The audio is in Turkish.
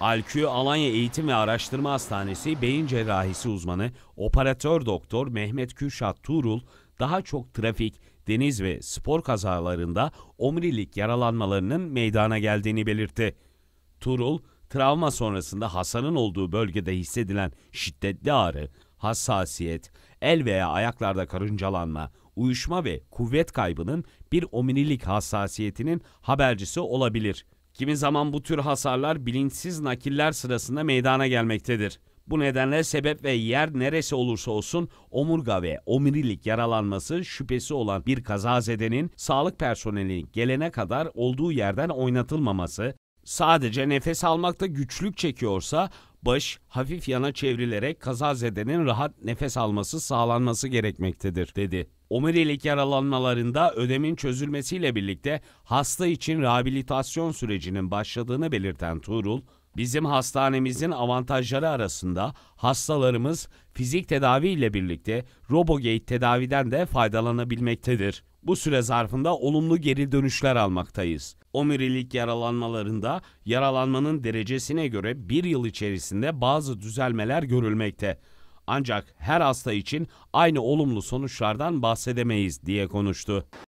Alkü Alanya Eğitim ve Araştırma Hastanesi beyin cerrahisi uzmanı operatör doktor Mehmet Kürşat Tuğrul daha çok trafik, deniz ve spor kazalarında omurilik yaralanmalarının meydana geldiğini belirtti. Tuğrul, travma sonrasında hasanın olduğu bölgede hissedilen şiddetli ağrı, hassasiyet, el veya ayaklarda karıncalanma, uyuşma ve kuvvet kaybının bir omurilik hassasiyetinin habercisi olabilir. Kimi zaman bu tür hasarlar bilinçsiz nakiller sırasında meydana gelmektedir. Bu nedenle sebep ve yer neresi olursa olsun omurga ve omirilik yaralanması şüphesi olan bir kazazedenin sağlık personelinin gelene kadar olduğu yerden oynatılmaması, sadece nefes almakta güçlük çekiyorsa baş hafif yana çevrilerek kazazedenin rahat nefes alması sağlanması gerekmektedir dedi omurilik yaralanmalarında ödemin çözülmesiyle birlikte hasta için rehabilitasyon sürecinin başladığını belirten Tuğrul, Bizim hastanemizin avantajları arasında hastalarımız fizik tedavi ile birlikte RoboGate tedaviden de faydalanabilmektedir. Bu süre zarfında olumlu geri dönüşler almaktayız. Omurilik yaralanmalarında yaralanmanın derecesine göre bir yıl içerisinde bazı düzelmeler görülmekte. Ancak her hasta için aynı olumlu sonuçlardan bahsedemeyiz diye konuştu.